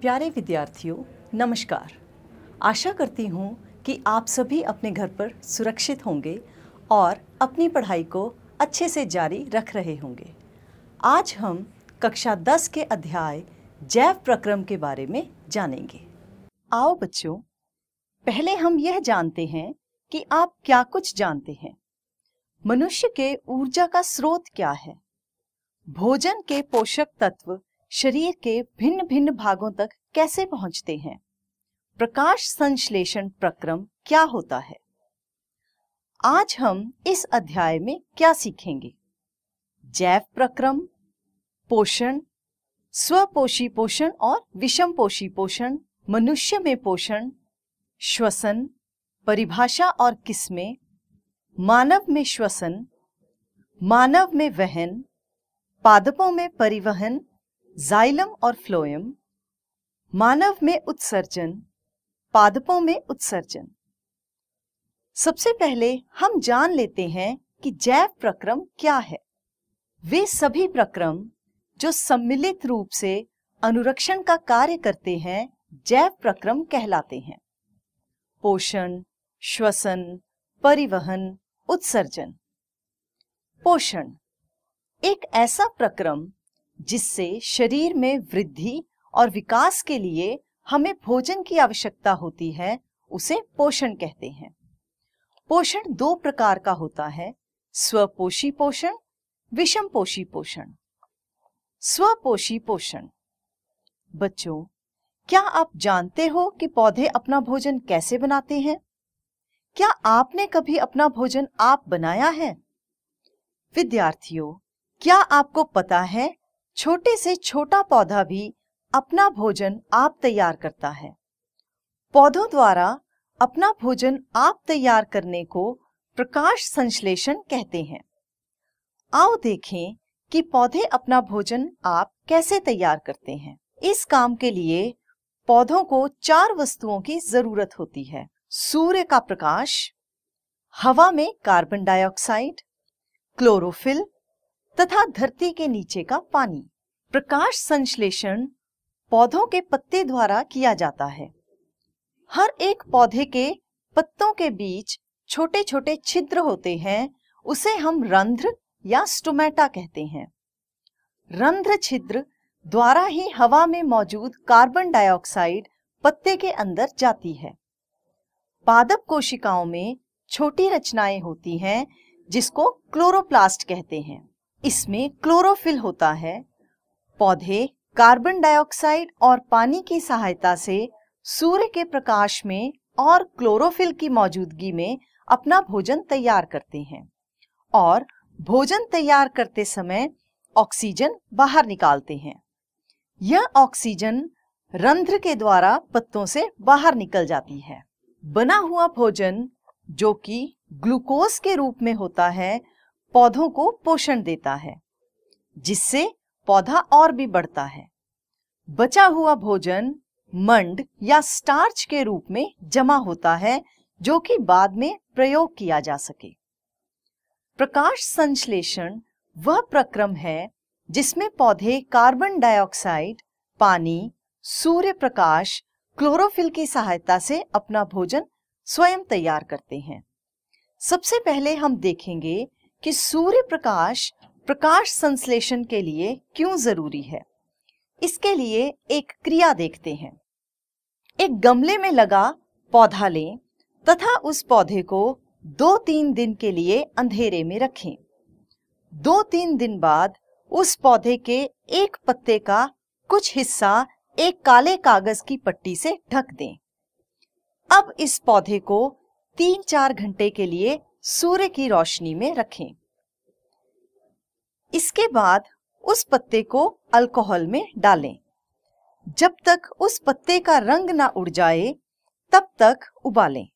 प्यारे विद्यार्थियों नमस्कार आशा करती हूँ कि आप सभी अपने घर पर सुरक्षित होंगे और अपनी पढ़ाई को अच्छे से जारी रख रहे होंगे आज हम कक्षा 10 के अध्याय जैव प्रक्रम के बारे में जानेंगे आओ बच्चों पहले हम यह जानते हैं कि आप क्या कुछ जानते हैं मनुष्य के ऊर्जा का स्रोत क्या है भोजन के पोषक तत्व शरीर के भिन्न भिन्न भागों तक कैसे पहुंचते हैं प्रकाश संश्लेषण प्रक्रम क्या होता है आज हम इस अध्याय में क्या सीखेंगे जैव प्रक्रम पोषण स्वपोषी पोषण और विषम पोषी पोषण मनुष्य में पोषण श्वसन परिभाषा और किस्में मानव में श्वसन मानव में वहन पादपों में परिवहन जाइलम और फ्लोएम मानव में उत्सर्जन पादपों में उत्सर्जन सबसे पहले हम जान लेते हैं कि जैव प्रक्रम क्या है वे सभी प्रक्रम जो सम्मिलित रूप से अनुरक्षण का कार्य करते हैं जैव प्रक्रम कहलाते हैं पोषण श्वसन परिवहन उत्सर्जन पोषण एक ऐसा प्रक्रम जिससे शरीर में वृद्धि और विकास के लिए हमें भोजन की आवश्यकता होती है उसे पोषण कहते हैं पोषण दो प्रकार का होता है स्वपोषी पोषण विषम पोषी पोषण स्वपोषी पोषण बच्चों क्या आप जानते हो कि पौधे अपना भोजन कैसे बनाते हैं क्या आपने कभी अपना भोजन आप बनाया है विद्यार्थियों क्या आपको पता है छोटे से छोटा पौधा भी अपना भोजन आप तैयार करता है पौधों द्वारा अपना भोजन आप तैयार करने को प्रकाश संश्लेषण कहते हैं आओ देखें कि पौधे अपना भोजन आप कैसे तैयार करते हैं इस काम के लिए पौधों को चार वस्तुओं की जरूरत होती है सूर्य का प्रकाश हवा में कार्बन डाइऑक्साइड क्लोरोफिल तथा धरती के नीचे का पानी प्रकाश संश्लेषण पौधों के पत्ते द्वारा किया जाता है हर एक पौधे के पत्तों के बीच छोटे छोटे छिद्र होते हैं उसे हम रंध्र या स्टोमेटा कहते हैं रंध्र छिद्र द्वारा ही हवा में मौजूद कार्बन डाइऑक्साइड पत्ते के अंदर जाती है पादप कोशिकाओं में छोटी रचनाएं होती हैं जिसको क्लोरोप्लास्ट कहते हैं इसमें क्लोरोफिल होता है पौधे कार्बन डाइऑक्साइड और पानी की सहायता से सूर्य के प्रकाश में और क्लोरोफिल की मौजूदगी में अपना भोजन तैयार करते हैं और भोजन तैयार करते समय ऑक्सीजन बाहर निकालते हैं यह ऑक्सीजन रंध्र के द्वारा पत्तों से बाहर निकल जाती है बना हुआ भोजन जो कि ग्लूकोज के रूप में होता है पौधों को पोषण देता है जिससे पौधा और भी बढ़ता है बचा हुआ भोजन मंड या स्टार्च के रूप में जमा होता है जो कि बाद में प्रयोग किया जा सके प्रकाश संश्लेषण वह प्रक्रम है जिसमें पौधे कार्बन डाइऑक्साइड पानी सूर्य प्रकाश क्लोरोफिल की सहायता से अपना भोजन स्वयं तैयार करते हैं सबसे पहले हम देखेंगे कि सूर्य प्रकाश प्रकाश संश्लेषण के लिए क्यों जरूरी है इसके लिए एक क्रिया देखते हैं एक गमले में लगा पौधा लें तथा उस पौधे को दो तीन दिन के लिए अंधेरे में रखें दो तीन दिन बाद उस पौधे के एक पत्ते का कुछ हिस्सा एक काले कागज की पट्टी से ढक दें अब इस पौधे को तीन चार घंटे के लिए सूर्य की रोशनी में रखें इसके बाद उस पत्ते को अल्कोहल में डालें जब तक उस पत्ते का रंग ना उड़ जाए तब तक उबालें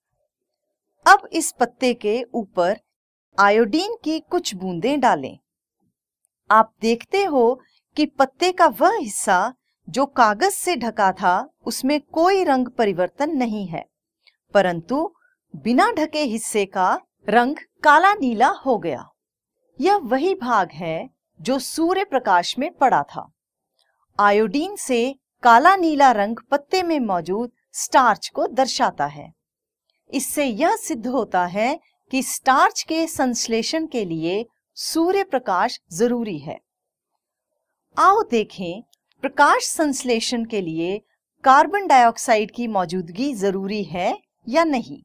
अब इस पत्ते के ऊपर आयोडीन की कुछ बूंदें डालें आप देखते हो कि पत्ते का वह हिस्सा जो कागज से ढका था उसमें कोई रंग परिवर्तन नहीं है परंतु बिना ढके हिस्से का रंग काला नीला हो गया यह वही भाग है जो सूर्य प्रकाश में पड़ा था आयोडीन से काला नीला रंग पत्ते में मौजूद स्टार्च को दर्शाता है इससे यह सिद्ध होता है कि स्टार्च के संश्लेषण के लिए सूर्य प्रकाश जरूरी है आओ देखें प्रकाश संश्लेषण के लिए कार्बन डाइऑक्साइड की मौजूदगी जरूरी है या नहीं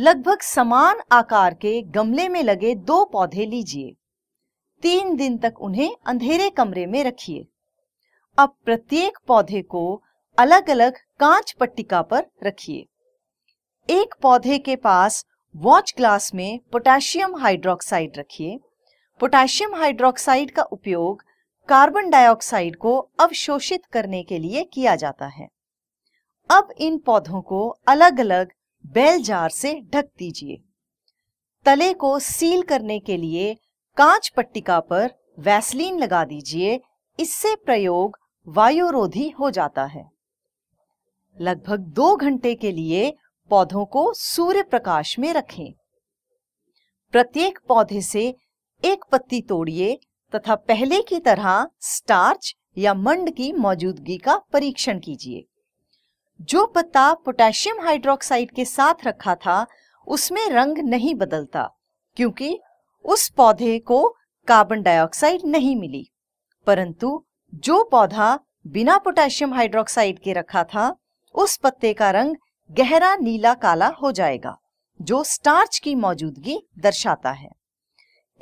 लगभग समान आकार के गमले में लगे दो पौधे लीजिए तीन दिन तक उन्हें अंधेरे कमरे में रखिए अब प्रत्येक पौधे को अलग अलग कांच पट्टिका पर रखिए एक पौधे के पास वॉच ग्लास में पोटेशियम हाइड्रोक्साइड रखिए पोटेशियम हाइड्रोक्साइड का उपयोग कार्बन डाइऑक्साइड को अवशोषित करने के लिए किया जाता है अब इन पौधों को अलग अलग बेल जार से ढक दीजिए तले को सील करने के लिए कांच पट्टिका पर वैसलीन लगा दीजिए इससे प्रयोग वायुरोधी हो जाता है लगभग दो घंटे के लिए पौधों को सूर्य प्रकाश में रखें प्रत्येक पौधे से एक पत्ती तोड़िए तथा पहले की तरह स्टार्च या मंड की मौजूदगी का परीक्षण कीजिए जो पत्ता पोटेशियम हाइड्रोक्साइड के साथ रखा था उसमें रंग नहीं बदलता क्योंकि उस पौधे को कार्बन डाइऑक्साइड नहीं मिली परंतु जो पौधा बिना पोटेशियम हाइड्रोक्साइड के रखा था उस पत्ते का रंग गहरा नीला काला हो जाएगा जो स्टार्च की मौजूदगी दर्शाता है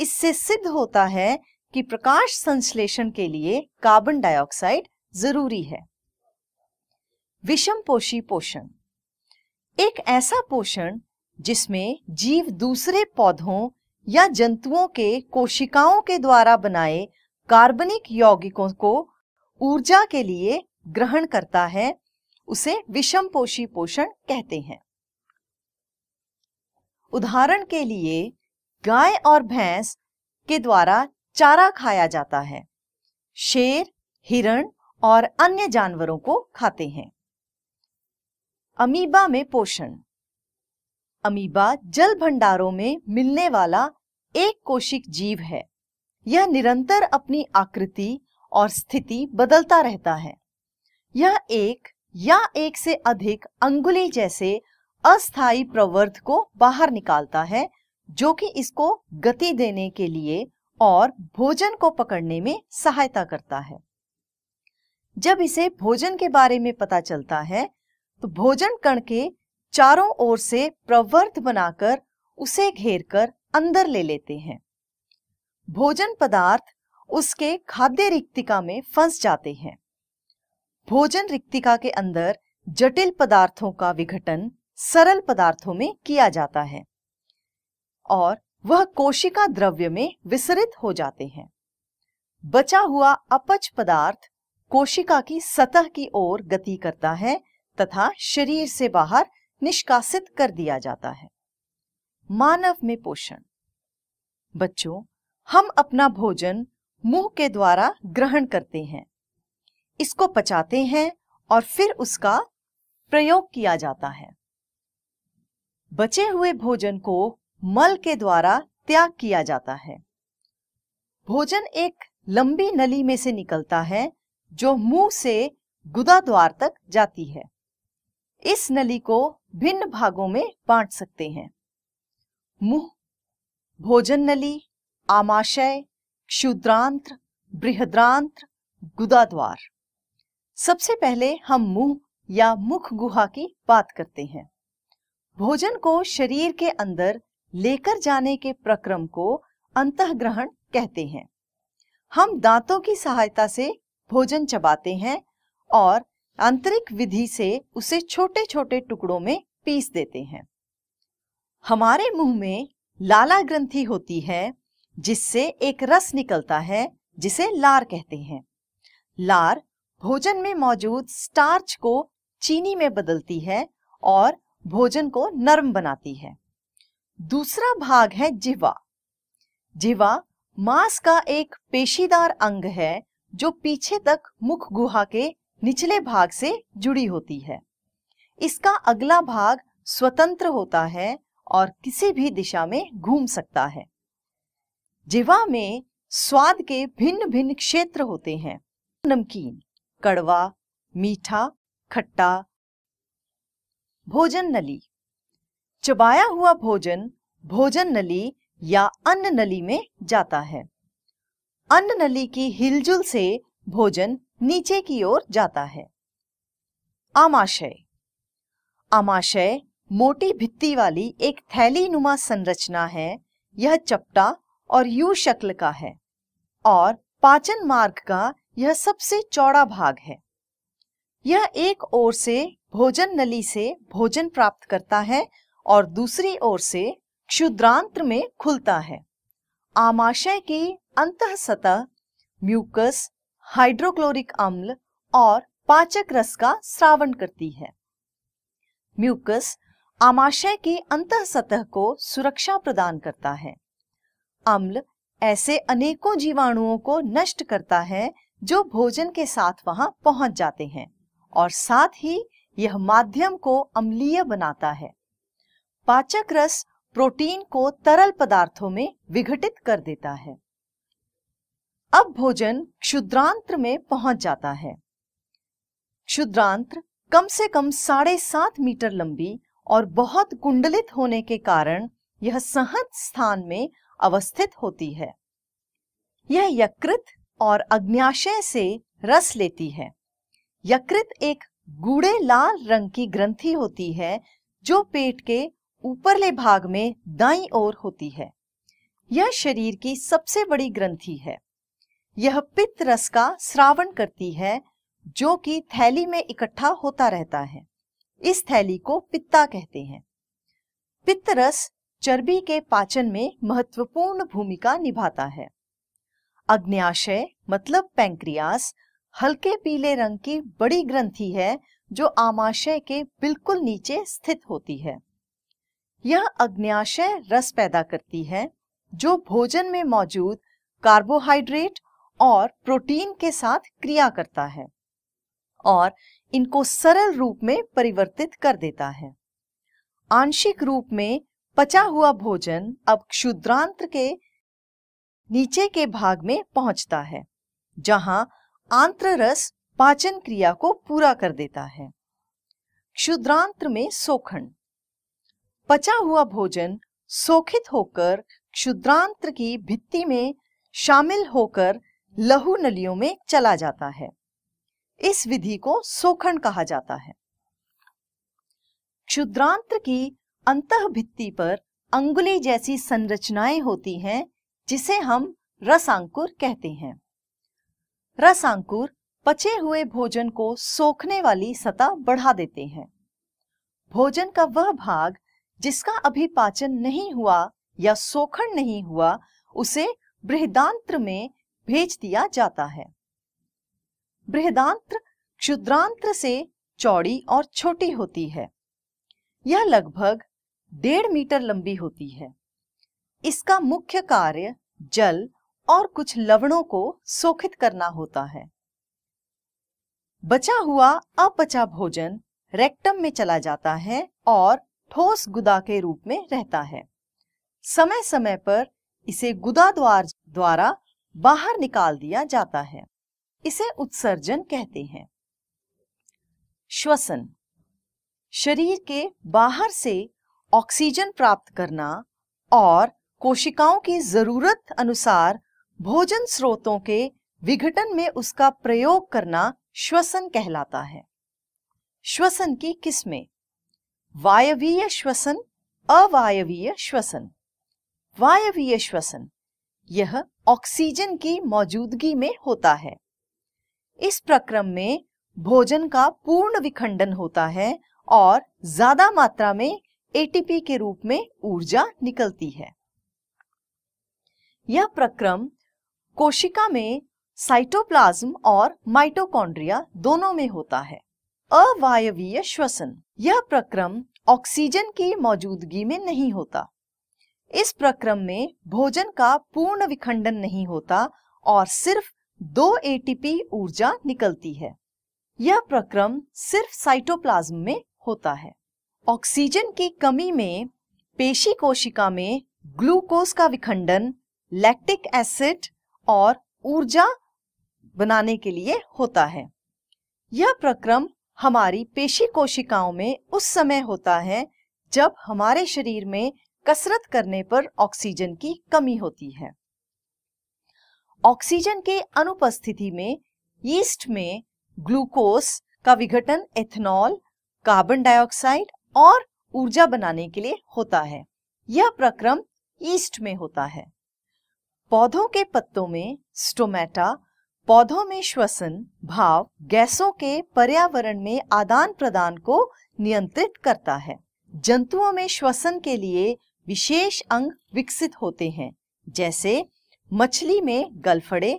इससे सिद्ध होता है कि प्रकाश संश्लेषण के लिए कार्बन डाइऑक्साइड जरूरी है विषम पोषी पोषण एक ऐसा पोषण जिसमें जीव दूसरे पौधों या जंतुओं के कोशिकाओं के द्वारा बनाए कार्बनिक यौगिकों को ऊर्जा के लिए ग्रहण करता है उसे विषम पोषी पोषण कहते हैं उदाहरण के लिए गाय और भैंस के द्वारा चारा खाया जाता है शेर हिरण और अन्य जानवरों को खाते हैं अमीबा में पोषण अमीबा जल भंडारों में मिलने वाला एक कोशिक जीव है यह निरंतर अपनी आकृति और स्थिति बदलता रहता है यह एक या एक से अधिक अंगुली जैसे अस्थाई प्रवर्त को बाहर निकालता है जो कि इसको गति देने के लिए और भोजन को पकड़ने में सहायता करता है जब इसे भोजन के बारे में पता चलता है तो भोजन कण के चारों ओर से प्रवर्त बनाकर उसे घेरकर अंदर ले लेते हैं भोजन पदार्थ उसके खाद्य रिक्तिका में फंस जाते हैं भोजन रिक्तिका के अंदर जटिल पदार्थों का विघटन सरल पदार्थों में किया जाता है और वह कोशिका द्रव्य में विसरित हो जाते हैं बचा हुआ अपच पदार्थ कोशिका की सतह की ओर गति करता है तथा शरीर से बाहर निष्कासित कर दिया जाता है मानव में पोषण बच्चों हम अपना भोजन मुंह के द्वारा ग्रहण करते हैं इसको पचाते हैं और फिर उसका प्रयोग किया जाता है बचे हुए भोजन को मल के द्वारा त्याग किया जाता है भोजन एक लंबी नली में से निकलता है जो मुंह से गुदा द्वार तक जाती है इस नली को भिन्न भागों में बांट सकते हैं मुंह भोजन नली आमाशय क्षुद्रांत्र बृहद्रांत्र गुदाद्वार सबसे पहले हम मुंह या मुख गुहा की बात करते हैं भोजन को शरीर के अंदर लेकर जाने के प्रक्रम को अंतग्रहण कहते हैं हम दांतों की सहायता से भोजन चबाते हैं और आंतरिक विधि से उसे छोटे छोटे टुकड़ों में पीस देते हैं हमारे मुंह में लाला ग्रंथि होती है जिससे एक रस निकलता है जिसे लार कहते हैं लार भोजन में मौजूद स्टार्च को चीनी में बदलती है और भोजन को नरम बनाती है दूसरा भाग है जिवा जिवा मांस का एक पेशीदार अंग है जो पीछे तक मुख गुहा के निचले भाग से जुड़ी होती है इसका अगला भाग स्वतंत्र होता है और किसी भी दिशा में घूम सकता है जिवा में स्वाद के भिन्न भिन्न क्षेत्र होते हैं नमकीन कड़वा मीठा खट्टा भोजन नली चबाया हुआ भोजन भोजन नली या अन्न नली में जाता है अन्न नली की हिलजुल से भोजन नीचे की ओर जाता है आमाशय आमाशय मोटी भित्ति वाली एक थैली नुमा संरचना है यह चपटा और यू शक्ल का है और पाचन मार्ग का यह सबसे चौड़ा भाग है यह एक ओर से भोजन नली से भोजन प्राप्त करता है और दूसरी ओर से क्षुद्रांत्र में खुलता है आमाशय की अंत सतह म्यूकस हाइड्रोक्लोरिक अम्ल और पाचक रस का श्रावण करती है म्यूकस आमाशय की अंत सतह को सुरक्षा प्रदान करता है अम्ल ऐसे अनेकों जीवाणुओं को नष्ट करता है जो भोजन के साथ वहां पहुंच जाते हैं और साथ ही यह माध्यम को अम्लीय बनाता है पाचक रस प्रोटीन को तरल पदार्थों में विघटित कर देता है अब भोजन क्षुद्रांत्र में पहुंच जाता है क्षुद्रांत्र कम से कम साढ़े सात मीटर लंबी और बहुत कुंडलित होने के कारण यह सहज स्थान में अवस्थित होती है यह यकृत और अग्न्याशय से रस लेती है यकृत एक गूढ़े लाल रंग की ग्रंथि होती है जो पेट के ऊपरले भाग में दाई ओर होती है यह शरीर की सबसे बड़ी ग्रंथि है यह पित्त रस का श्रावण करती है जो कि थैली में इकट्ठा होता रहता है इस थैली को पित्ता कहते हैं पित्त रस चर्बी के पाचन में महत्वपूर्ण भूमिका निभाता है अग्न्याशय मतलब पैंक्रियास हल्के पीले रंग की बड़ी ग्रंथि है जो आमाशय के बिल्कुल नीचे स्थित होती है यह अग्न्याशय रस पैदा करती है जो भोजन में मौजूद कार्बोहाइड्रेट और प्रोटीन के साथ क्रिया करता है और इनको सरल रूप में परिवर्तित कर देता है आंशिक रूप में पचा हुआ भोजन अब क्षुद्रांत के नीचे के भाग में पहुंचता है जहां आंत्र रस पाचन क्रिया को पूरा कर देता है क्षुद्रांत में सोखंड पचा हुआ भोजन सोखित होकर क्षुद्रांत की भित्ति में शामिल होकर लहू नलियों में चला जाता है इस विधि को सोखण कहा जाता है क्षुद्रांत्र की अंत भित्ति पर अंगुली जैसी संरचनाएं होती हैं जिसे हम रसांकुर कहते हैं रसांकुर पचे हुए भोजन को सोखने वाली सतह बढ़ा देते हैं भोजन का वह भाग जिसका अभी पाचन नहीं हुआ या सोखण नहीं हुआ उसे बृहदांत्र में भेज दिया जाता है बृहदांत्र क्षुद्रांत्र से चौड़ी और छोटी होती है यह लगभग डेढ़ मीटर लंबी होती है इसका मुख्य कार्य जल और कुछ लवणों को सोखित करना होता है बचा हुआ अपचा भोजन रेक्टम में चला जाता है और ठोस गुदा के रूप में रहता है समय समय पर इसे गुदा द्वार द्वारा बाहर निकाल दिया जाता है इसे उत्सर्जन कहते हैं श्वसन शरीर के बाहर से ऑक्सीजन प्राप्त करना और कोशिकाओं की जरूरत अनुसार भोजन स्रोतों के विघटन में उसका प्रयोग करना श्वसन कहलाता है श्वसन की किस्में वायवीय श्वसन अवायवीय श्वसन वायवीय श्वसन यह ऑक्सीजन की मौजूदगी में होता है इस प्रक्रम में भोजन का पूर्ण विखंडन होता है और ज्यादा मात्रा में एटीपी के रूप में ऊर्जा निकलती है यह प्रक्रम कोशिका में साइटोप्लाज्म और माइटोकॉन्ड्रिया दोनों में होता है अवायवीय श्वसन यह प्रक्रम ऑक्सीजन की मौजूदगी में नहीं होता इस प्रक्रम में भोजन का पूर्ण विखंडन नहीं होता और सिर्फ दो एटीपी ऊर्जा निकलती है यह प्रक्रम सिर्फ साइटोप्लाज्म में होता है ऑक्सीजन की कमी में पेशी कोशिका में ग्लूकोज का विखंडन लैक्टिक एसिड और ऊर्जा बनाने के लिए होता है यह प्रक्रम हमारी पेशी कोशिकाओं में उस समय होता है जब हमारे शरीर में कसरत करने पर ऑक्सीजन की कमी होती है ऑक्सीजन के अनुपस्थिति में यीस्ट में ग्लूकोस का विघटन एथेनॉल कार्बन डाइऑक्साइड और ऊर्जा बनाने के लिए होता है यह प्रक्रम ईस्ट में होता है पौधों के पत्तों में स्टोमेटा पौधों में श्वसन भाव गैसों के पर्यावरण में आदान प्रदान को नियंत्रित करता है जंतुओं में श्वसन के लिए विशेष अंग विकसित होते हैं जैसे मछली में गलफड़े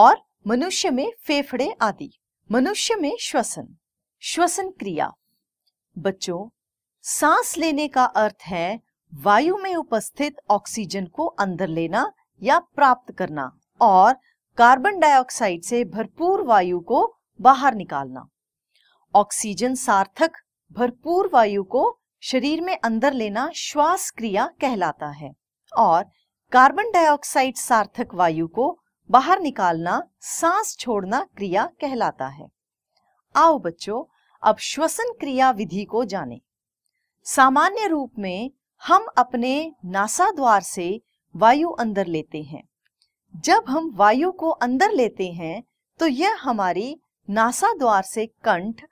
और मनुष्य में फेफड़े आदि मनुष्य में श्वसन श्वसन क्रिया बच्चों सांस लेने का अर्थ है वायु में उपस्थित ऑक्सीजन को अंदर लेना या प्राप्त करना और कार्बन डाइऑक्साइड से भरपूर वायु को बाहर निकालना ऑक्सीजन सार्थक भरपूर वायु को शरीर में अंदर लेना श्वास क्रिया कहलाता है और कार्बन डाइऑक्साइड सार्थक वायु को बाहर निकालना सांस छोड़ना क्रिया कहलाता है आओ बच्चों अब श्वसन क्रिया विधि को जाने सामान्य रूप में हम अपने नासा द्वार से वायु अंदर लेते हैं जब हम वायु को अंदर लेते हैं तो यह हमारी नासा द्वार से कंठ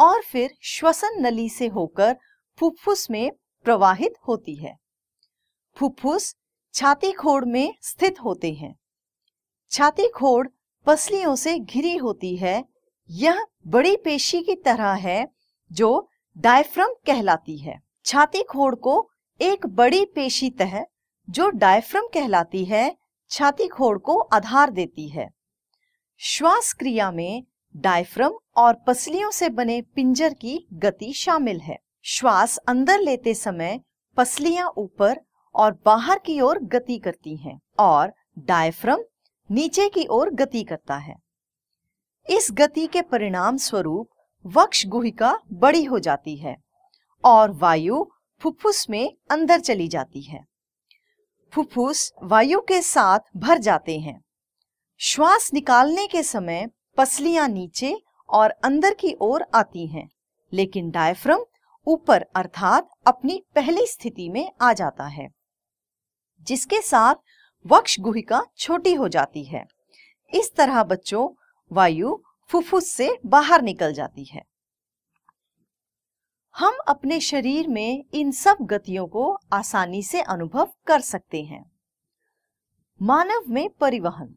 और फिर श्वसन नली से होकर फुफ्फुस में प्रवाहित होती है फुफ्फुस छाती खोड़ में स्थित होते हैं छाती खोड़ पसलियों से घिरी होती है यह बड़ी पेशी की तरह है जो डायफ्रम कहलाती है छाती खोड़ को एक बड़ी पेशी तह जो डायफ्रम कहलाती है छाती खोड़ को आधार देती है श्वास क्रिया में डायफ्रम और पसलियों से बने पिंजर की गति शामिल है श्वास अंदर लेते समय पसलियां ऊपर और बाहर की ओर गति करती हैं और डायफ्रम नीचे की ओर गति करता है इस गति के परिणाम स्वरूप वक्ष गुहिका बड़ी हो जाती है और वायु फुफ्फुस में अंदर चली जाती है फुफ्फुस वायु के साथ भर जाते हैं श्वास निकालने के समय पसलियां नीचे और अंदर की ओर आती हैं लेकिन डायफ्रम ऊपर अर्थात अपनी पहली स्थिति में आ जाता है जिसके साथ वक्ष गुहिका छोटी हो जाती है इस तरह बच्चों वायु फुफ्फुस से बाहर निकल जाती है हम अपने शरीर में इन सब गतियों को आसानी से अनुभव कर सकते हैं मानव में परिवहन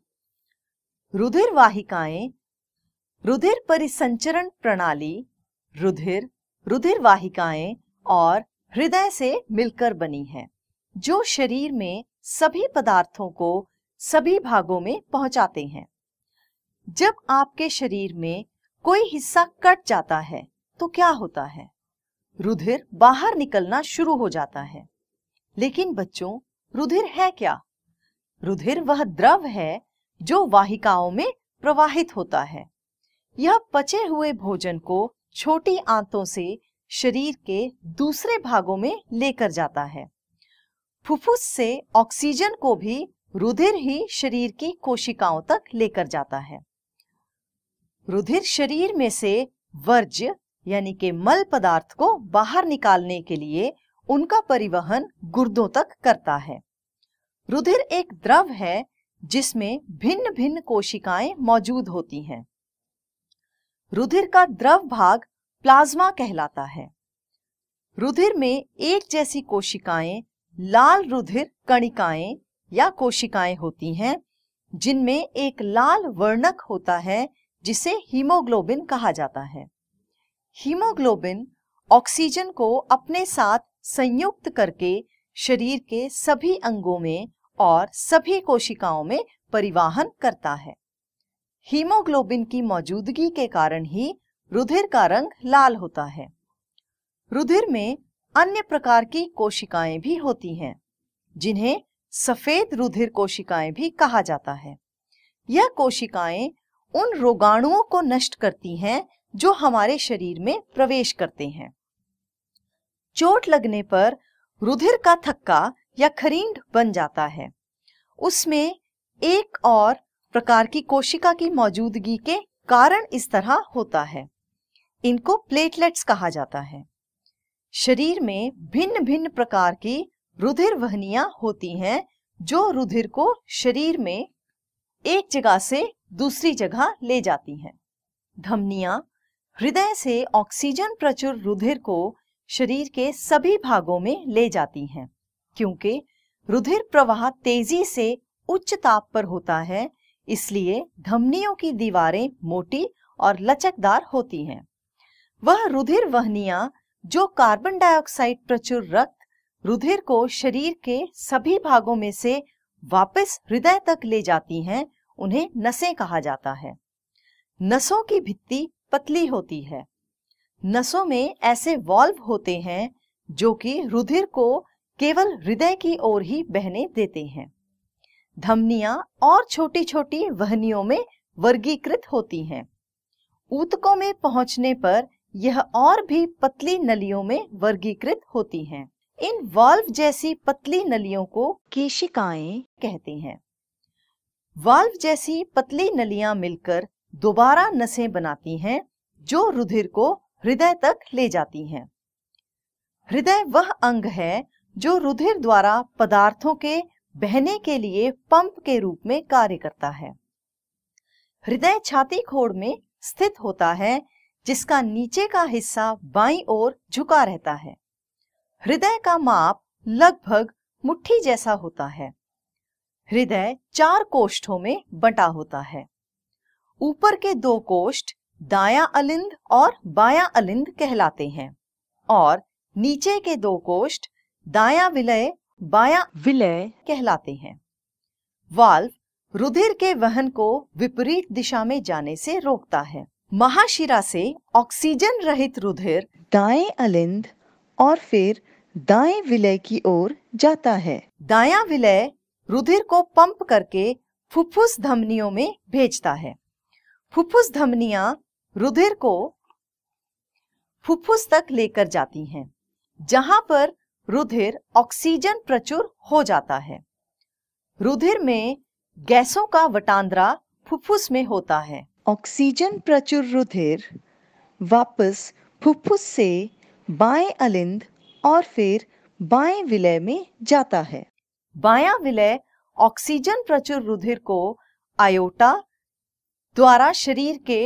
रुधिर वाहिकाएं रुधिर परिसंचरण प्रणाली रुधिर रुधिर वाहिकाएं और हृदय से मिलकर बनी है जो शरीर में सभी पदार्थों को सभी भागों में पहुंचाते हैं जब आपके शरीर में कोई हिस्सा कट जाता है तो क्या होता है रुधिर बाहर निकलना शुरू हो जाता है लेकिन बच्चों रुधिर है क्या रुधिर वह द्रव है जो वाहिकाओं में प्रवाहित होता है यह पचे हुए भोजन को छोटी आंतों से शरीर के दूसरे भागों में लेकर जाता है फुफ्फुस से ऑक्सीजन को भी रुधिर ही शरीर की कोशिकाओं तक लेकर जाता है रुधिर शरीर में से वर्ज्य यानी के मल पदार्थ को बाहर निकालने के लिए उनका परिवहन गुर्दों तक करता है रुधिर एक द्रव है जिसमें भिन्न भिन्न कोशिकाएं मौजूद होती हैं रुधिर का द्रव भाग प्लाज्मा कहलाता है रुधिर में एक जैसी कोशिकाएं लाल रुधिर कणिकाएं या कोशिकाएं होती हैं जिनमें एक लाल वर्णक होता है जिसे हीमोग्लोबिन कहा जाता है हीमोग्लोबिन ऑक्सीजन को अपने साथ संयुक्त करके शरीर के सभी अंगों में और सभी कोशिकाओं में परिवहन करता है हीमोग्लोबिन की मौजूदगी के कारण ही रुधिर का रंग लाल होता है रुधिर में अन्य प्रकार की कोशिकाएं भी होती हैं जिन्हें सफेद रुधिर कोशिकाएं भी कहा जाता है यह कोशिकाएं उन रोगाणुओं को नष्ट करती हैं जो हमारे शरीर में प्रवेश करते हैं चोट लगने पर रुधिर का थक्का या खरीड बन जाता है उसमें एक और प्रकार की कोशिका की मौजूदगी के कारण इस तरह होता है इनको प्लेटलेट्स कहा जाता है शरीर में भिन्न भिन्न प्रकार की रुधिर वहनियां होती हैं जो रुधिर को शरीर में एक जगह से दूसरी जगह ले जाती हैं। धमनियां हृदय से ऑक्सीजन प्रचुर रुधिर को शरीर के सभी भागों में ले जाती हैं क्योंकि रुधिर प्रवाह तेजी से उच्च ताप पर होता है इसलिए धमनियों की दीवारें मोटी और लचकदार होती हैं वह रुधिर वहनिया जो कार्बन डाइऑक्साइड प्रचुर रक्त रुधिर को शरीर के सभी भागों में से वापस हृदय तक ले जाती हैं उन्हें नसें कहा जाता है नसों की भित्ति पतली होती है नसों में ऐसे वॉल्व होते हैं जो कि रुधिर को केवल हृदय की ओर ही बहने देते हैं धमनियां और छोटी छोटी वहनियों में वर्गीकृत होती हैं ऊतकों में पहुंचने पर यह और भी पतली नलियों में वर्गीकृत होती हैं इन वाल्व जैसी पतली नलियों को केशिकाएं कहते हैं वाल्व जैसी पतली नलियां मिलकर दोबारा नसें बनाती हैं जो रुधिर को हृदय तक ले जाती हैं हृदय वह अंग है जो रुधिर द्वारा पदार्थों के बहने के लिए पंप के रूप में कार्य करता है हृदय छाती खोड़ में स्थित होता है जिसका नीचे का हिस्सा बाईं ओर झुका रहता है हृदय का माप लगभग मुट्ठी जैसा होता है हृदय चार कोष्ठों में बंटा होता है ऊपर के दो कोष्ठ दाया अलिंद और बाया अलिंद कहलाते हैं और नीचे के दो कोष्ठ दाया विलय बाया विलय कहलाते हैं वाल्व रुधिर के वहन को विपरीत दिशा में जाने से रोकता है महाशिरा से ऑक्सीजन रहित रुधिर दाएं अलिंद और फिर दाएं विलय की ओर जाता है दाया विलय रुधिर को पंप करके फुफ्फुस धमनियों में भेजता है फुफ्फुस धमनियां रुधिर को फुफ्फुस तक लेकर जाती हैं, जहां पर रुधिर ऑक्सीजन प्रचुर हो जाता है रुधिर में गैसों का वटांदरा फुफ्फुस में होता है ऑक्सीजन प्रचुर रुधिर वापस फुफ्फुस से बाएं अलिंद और फिर बाएं विलय में जाता है बाया विलय ऑक्सीजन प्रचुर रुधिर को आयोटा द्वारा शरीर के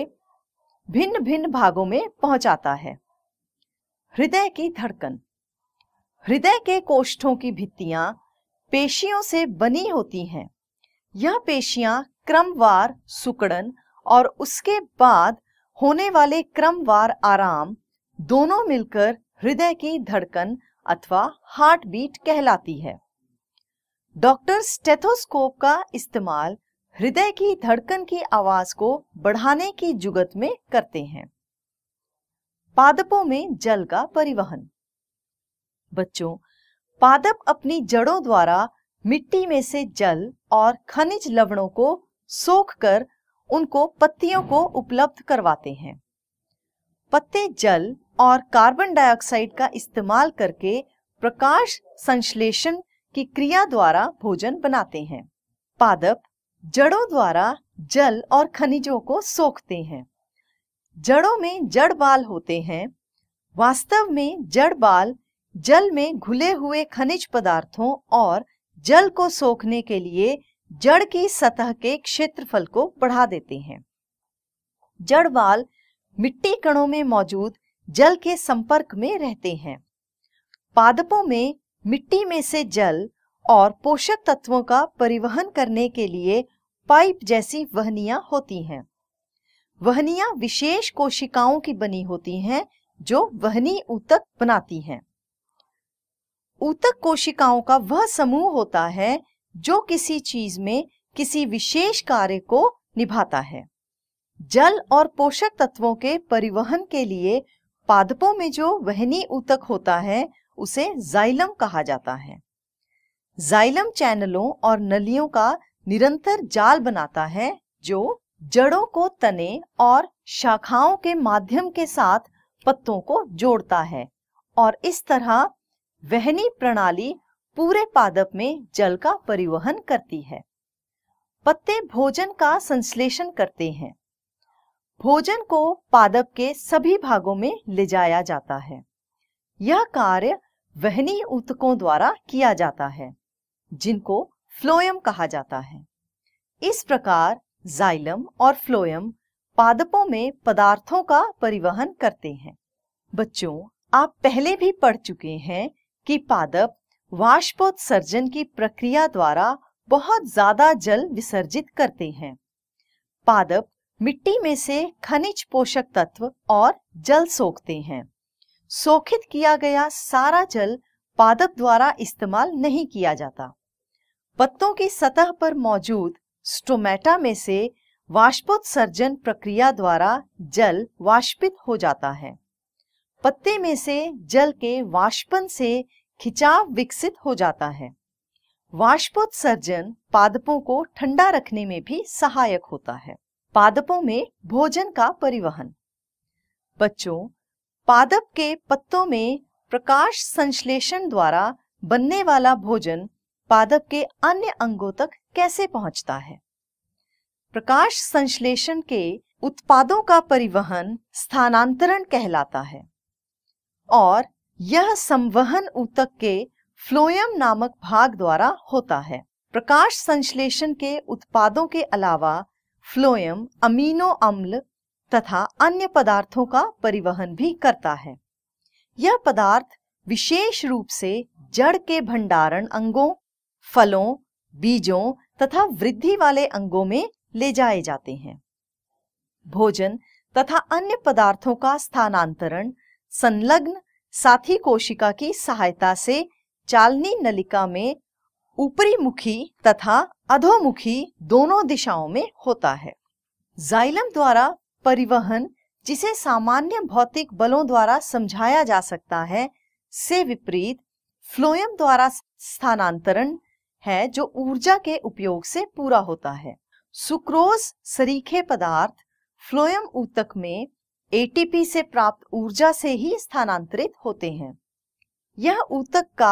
भिन्न भिन्न भागों में पहुंचाता है हृदय की धड़कन हृदय के कोष्ठों की भित्तियां पेशियों से बनी होती हैं यह पेशियां क्रमवार सुकड़न और उसके बाद होने वाले क्रमवार आराम दोनों मिलकर हृदय की धड़कन अथवा हार्ट बीट कहलाती है डॉक्टर स्टेथोस्कोप का इस्तेमाल हृदय की धड़कन की आवाज को बढ़ाने की जुगत में करते हैं पादपों में जल का परिवहन बच्चों पादप अपनी जड़ों द्वारा मिट्टी में से जल और खनिज लवणों को सोख कर उनको पत्तियों को उपलब्ध करवाते हैं पत्ते जल और कार्बन डाइऑक्साइड का इस्तेमाल करके प्रकाश संश्लेषण की क्रिया द्वारा भोजन बनाते हैं पादप जड़ों द्वारा जल और खनिजों को सोखते हैं जड़ों में जड़ बाल होते हैं वास्तव में जड़ बाल जल में घुले हुए खनिज पदार्थों और जल को सोखने के लिए जड़ की सतह के क्षेत्रफल को बढ़ा देते हैं जड़ वाल मिट्टी कणों में मौजूद जल के संपर्क में रहते हैं पादपों में मिट्टी में से जल और पोषक तत्वों का परिवहन करने के लिए पाइप जैसी वहनियां होती हैं वहनियां विशेष कोशिकाओं की बनी होती हैं जो वहनी ऊतक बनाती हैं ऊतक कोशिकाओं का वह समूह होता है जो किसी चीज में किसी विशेष कार्य को निभाता है जल और पोषक तत्वों के परिवहन के लिए पादपों में जो वहनी ऊतक होता है उसे जाइलम कहा जाता है जाइलम चैनलों और नलियों का निरंतर जाल बनाता है जो जड़ों को तने और शाखाओं के माध्यम के साथ पत्तों को जोड़ता है और इस तरह वहनी प्रणाली पूरे पादप में जल का परिवहन करती है पत्ते भोजन का संश्लेषण करते हैं भोजन को पादप के सभी भागों में ले जाया जाता है यह कार्य वहनी उत्तकों द्वारा किया जाता है जिनको फ्लोयम कहा जाता है इस प्रकार जाइलम और फ्लोयम पादपों में पदार्थों का परिवहन करते हैं बच्चों आप पहले भी पढ़ चुके हैं कि पादप वाष्पोत्सर्जन की प्रक्रिया द्वारा बहुत ज्यादा जल विसर्जित करते हैं पादप मिट्टी में से खनिज पोषक तत्व और जल सोखते हैं सोखित किया गया सारा जल पादप द्वारा इस्तेमाल नहीं किया जाता पत्तों की सतह पर मौजूद स्टोमेटा में से वाष्पोत्सर्जन प्रक्रिया द्वारा जल वाष्पित हो जाता है पत्ते में से जल के वाष्पन से खिंचाव विकसित हो जाता है वाष्पोत्सर्जन पादपों को ठंडा रखने में भी सहायक होता है पादपों में भोजन का परिवहन बच्चों पादप के पत्तों में प्रकाश संश्लेषण द्वारा बनने वाला भोजन पादप के अन्य अंगों तक कैसे पहुंचता है प्रकाश संश्लेषण के उत्पादों का परिवहन स्थानांतरण कहलाता है और यह संवहन ऊतक के फ्लोयम नामक भाग द्वारा होता है प्रकाश संश्लेषण के उत्पादों के अलावा फ्लोयम अमीनो अम्ल तथा अन्य पदार्थों का परिवहन भी करता है यह पदार्थ विशेष रूप से जड़ के भंडारण अंगों फलों बीजों तथा वृद्धि वाले अंगों में ले जाए जाते हैं भोजन तथा अन्य पदार्थों का स्थानांतरण संलग्न साथी कोशिका की सहायता से चालनी नलिका में ऊपरी मुखी तथा अधोमुखी दोनों दिशाओं में होता है जाइलम द्वारा परिवहन जिसे सामान्य भौतिक बलों द्वारा समझाया जा सकता है से विपरीत फ्लोयम द्वारा स्थानांतरण है जो ऊर्जा के उपयोग से पूरा होता है सुक्रोज सरीखे पदार्थ फ्लोयम ऊतक में एटीपी से प्राप्त ऊर्जा से ही स्थानांतरित होते हैं यह ऊतक का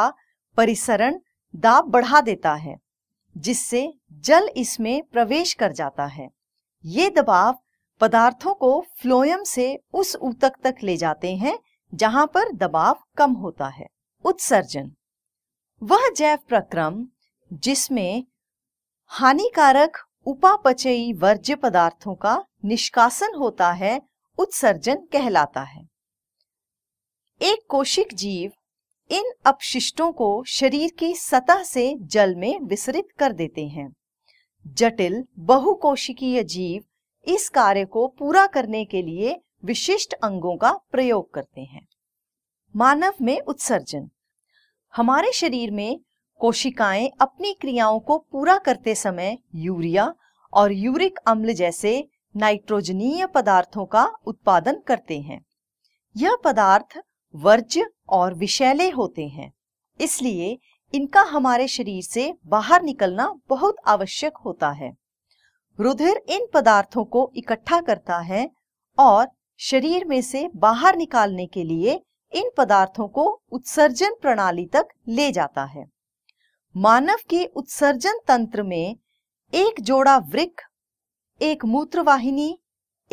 परिसरण दाब बढ़ा देता है जिससे जल इसमें प्रवेश कर जाता है ये दबाव पदार्थों को फ्लोयम से उस ऊतक तक ले जाते हैं जहां पर दबाव कम होता है उत्सर्जन वह जैव प्रक्रम जिसमें हानिकारक उपापचयी वर्ज्य पदार्थों का निष्कासन होता है उत्सर्जन कहलाता है एक कोशिक जीव इन अपशिष्टों को शरीर की सतह से जल में विसरित कर देते हैं जटिल बहुकोशिकीय जीव इस कार्य को पूरा करने के लिए विशिष्ट अंगों का प्रयोग करते हैं मानव में उत्सर्जन हमारे शरीर में कोशिकाएं अपनी क्रियाओं को पूरा करते समय यूरिया और यूरिक अम्ल जैसे नाइट्रोजनीय पदार्थों का उत्पादन करते हैं यह पदार्थ वर्ज्य और विषैले होते हैं इसलिए इनका हमारे शरीर से बाहर निकलना बहुत आवश्यक होता है रुधिर इन पदार्थों को इकट्ठा करता है और शरीर में से बाहर निकालने के लिए इन पदार्थों को उत्सर्जन प्रणाली तक ले जाता है मानव के उत्सर्जन तंत्र में एक जोड़ा वृक्ष एक मूत्रवाहिनी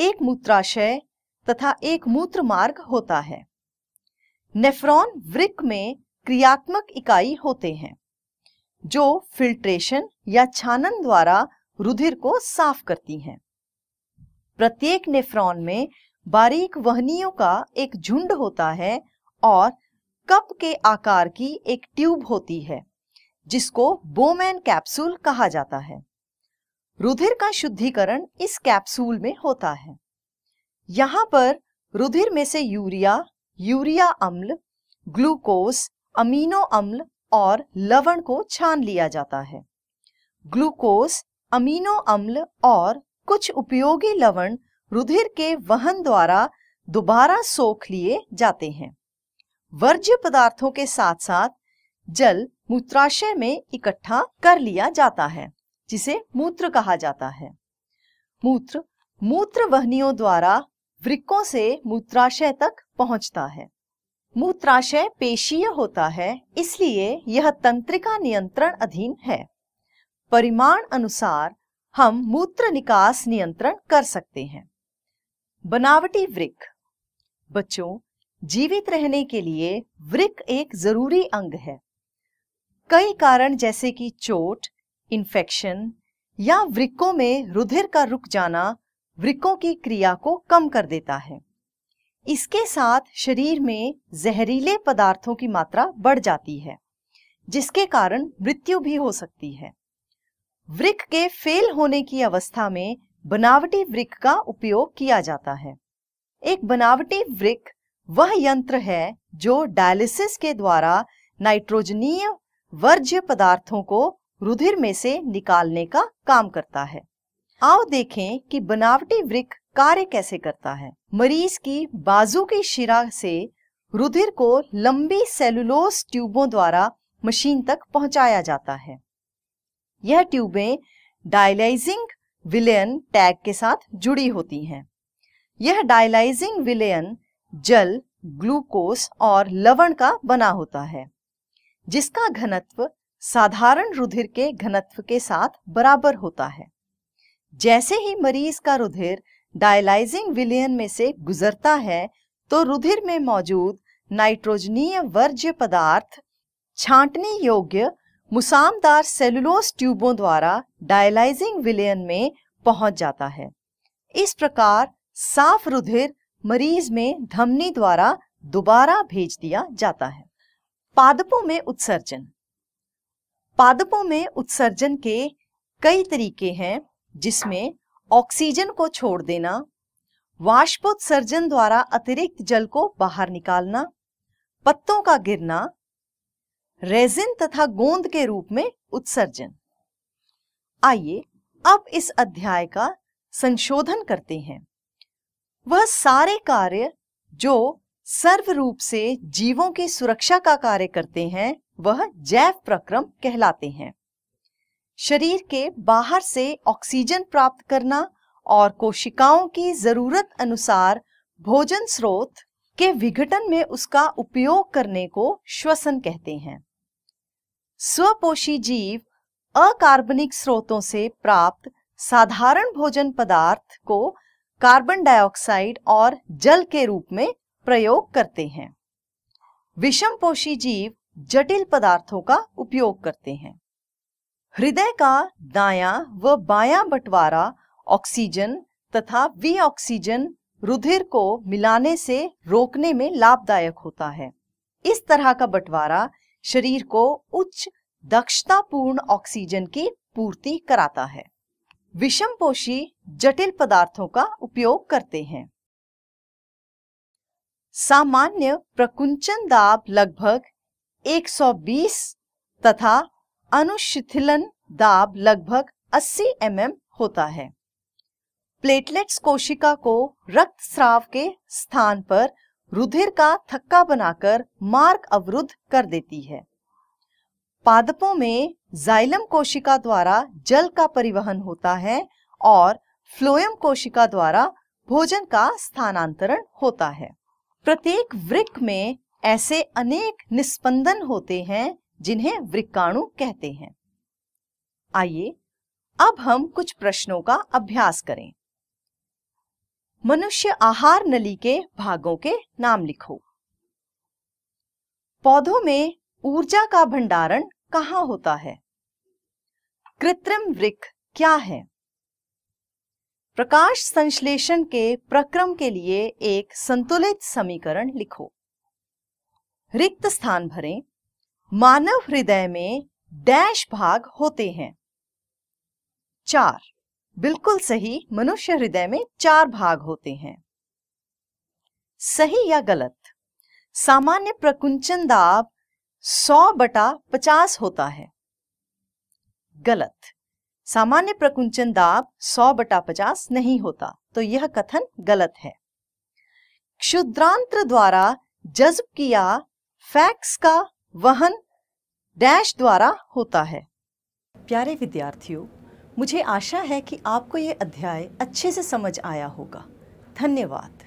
एक मूत्राशय तथा एक मूत्र मार्ग होता है नेफ्रॉन वृक में क्रियात्मक इकाई होते हैं जो फिल्ट्रेशन या छानन द्वारा रुधिर को साफ करती हैं। प्रत्येक नेफ्रॉन में बारीक वहनियों का एक झुंड होता है और कप के आकार की एक ट्यूब होती है जिसको बोमैन कैप्सूल कहा जाता है रुधिर का शुद्धिकरण इस कैप्सूल में होता है यहाँ पर रुधिर में से यूरिया यूरिया अम्ल ग्लूकोस अमीनो अम्ल और लवण को छान लिया जाता है ग्लूकोस अमीनो अम्ल और कुछ उपयोगी लवण रुधिर के वहन द्वारा दोबारा सोख लिए जाते हैं वर्ज्य पदार्थों के साथ साथ जल मूत्राशय में इकट्ठा कर लिया जाता है जिसे मूत्र कहा जाता है मूत्र मूत्र वहनियों द्वारा वृक्कों से मूत्राशय तक पहुंचता है मूत्राशय पेशीय होता है इसलिए यह तंत्रिका नियंत्रण अधीन है परिमाण अनुसार हम मूत्र निकास नियंत्रण कर सकते हैं बनावटी वृक्क बच्चों जीवित रहने के लिए वृक्क एक जरूरी अंग है कई कारण जैसे कि चोट इन्फेक्शन या वृक्कों में रुधिर का रुक जाना वृक्कों की क्रिया को कम कर देता है इसके साथ शरीर में जहरीले पदार्थों की मात्रा बढ़ जाती है जिसके कारण मृत्यु भी हो सकती है वृक्क के फेल होने की अवस्था में बनावटी वृक्क का उपयोग किया जाता है एक बनावटी वृक्क वह यंत्र है जो डायलिसिस के द्वारा नाइट्रोजनीय वर्ज्य पदार्थों को रुधिर में से निकालने का काम करता है आओ देखें कि बनावटी वृक्क कार्य कैसे करता है मरीज की बाजू की शिरा से रुधिर को लंबी सेलुलोस ट्यूबों द्वारा मशीन तक पहुंचाया जाता है यह ट्यूबें डायलाइजिंग विलयन टैग के साथ जुड़ी होती हैं यह डायलाइजिंग विलयन जल ग्लूकोस और लवण का बना होता है जिसका घनत्व साधारण रुधिर के घनत्व के साथ बराबर होता है जैसे ही मरीज का रुधिर डायलाइजिंग विलियन में से गुजरता है तो रुधिर में मौजूद नाइट्रोजनीय वर्ज्य पदार्थ छांटने योग्य मुसामदार सेलुलोस ट्यूबों द्वारा डायलाइजिंग विलयन में पहुंच जाता है इस प्रकार साफ रुधिर मरीज में धमनी द्वारा दोबारा भेज दिया जाता है पादपों में उत्सर्जन पादपों में उत्सर्जन के कई तरीके हैं जिसमें ऑक्सीजन को छोड़ देना वाष्पोत्सर्जन द्वारा अतिरिक्त जल को बाहर निकालना पत्तों का गिरना रेजिन तथा गोंद के रूप में उत्सर्जन आइए अब इस अध्याय का संशोधन करते हैं वह सारे कार्य जो सर्व रूप से जीवों की सुरक्षा का कार्य करते हैं वह जैव प्रक्रम कहलाते हैं शरीर के बाहर से ऑक्सीजन प्राप्त करना और कोशिकाओं की जरूरत अनुसार भोजन स्रोत के विघटन में उसका उपयोग करने को श्वसन कहते हैं स्वपोषी जीव अकार्बनिक स्रोतों से प्राप्त साधारण भोजन पदार्थ को कार्बन डाइऑक्साइड और जल के रूप में प्रयोग करते हैं विषम पोषी जीव जटिल पदार्थों का उपयोग करते हैं हृदय का दाया व बाया बंटवारा ऑक्सीजन तथा वी ऑक्सीजन रुधिर को मिलाने से रोकने में लाभदायक होता है इस तरह का बंटवारा शरीर को उच्च दक्षतापूर्ण ऑक्सीजन की पूर्ति कराता है विषम पोषी जटिल पदार्थों का उपयोग करते हैं सामान्य प्रकुंचन दाब लगभग 120 तथा अनुशिथिलन दाब लगभग 80 एम mm होता है प्लेटलेट्स कोशिका को रक्त स्राव के स्थान पर रुधिर का थक्का बनाकर मार्ग अवरुद्ध कर देती है पादपों में जाइलम कोशिका द्वारा जल का परिवहन होता है और फ्लोएम कोशिका द्वारा भोजन का स्थानांतरण होता है प्रत्येक वृक्क में ऐसे अनेक निस्पंदन होते हैं जिन्हें वृकाणु कहते हैं आइए अब हम कुछ प्रश्नों का अभ्यास करें मनुष्य आहार नली के भागों के नाम लिखो पौधों में ऊर्जा का भंडारण कहाँ होता है कृत्रिम वृक्ष क्या है प्रकाश संश्लेषण के प्रक्रम के लिए एक संतुलित समीकरण लिखो रिक्त स्थान भरें मानव हृदय में डैश भाग होते हैं चार बिल्कुल सही मनुष्य हृदय में चार भाग होते हैं सही या गलत सामान्य प्रकुंचन दाब 100 बटा 50 होता है गलत सामान्य प्रकुंचन दाब 100 बटा 50 नहीं होता तो यह कथन गलत है क्षुद्रांत्र द्वारा जज्ब किया फैक्ट्स का वहन डैश द्वारा होता है प्यारे विद्यार्थियों मुझे आशा है कि आपको ये अध्याय अच्छे से समझ आया होगा धन्यवाद